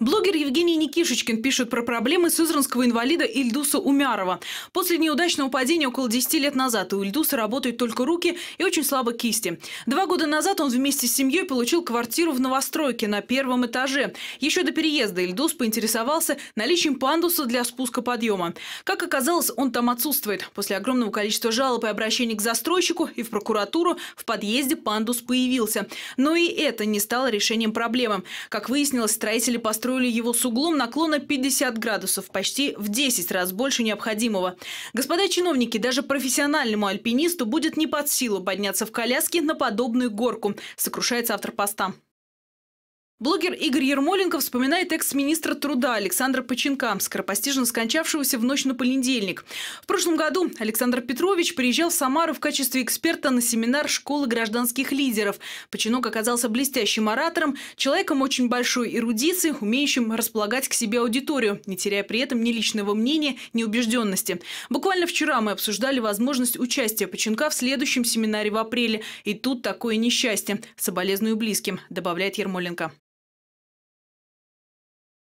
Блогер Евгений Никишечкин пишет про проблемы сызранского инвалида Ильдуса Умярова. После неудачного падения около 10 лет назад у Ильдуса работают только руки и очень слабо кисти. Два года назад он вместе с семьей получил квартиру в новостройке на первом этаже. Еще до переезда Ильдус поинтересовался наличием пандуса для спуска подъема. Как оказалось, он там отсутствует. После огромного количества жалоб и обращений к застройщику и в прокуратуру в подъезде пандус появился. Но и это не стало решением проблемы. Как выяснилось, строители построили построили его с углом наклона 50 градусов, почти в 10 раз больше необходимого. Господа чиновники, даже профессиональному альпинисту будет не под силу подняться в коляске на подобную горку, сокрушается автор поста. Блогер Игорь Ермоленко вспоминает экс-министра труда Александра Поченка, скоропостижно скончавшегося в ночь на понедельник. В прошлом году Александр Петрович приезжал в Самару в качестве эксперта на семинар школы гражданских лидеров. Починок оказался блестящим оратором, человеком очень большой эрудиции, умеющим располагать к себе аудиторию, не теряя при этом ни личного мнения, ни убежденности. Буквально вчера мы обсуждали возможность участия Починка в следующем семинаре в апреле. И тут такое несчастье. Соболезную близким, добавляет Ермоленко.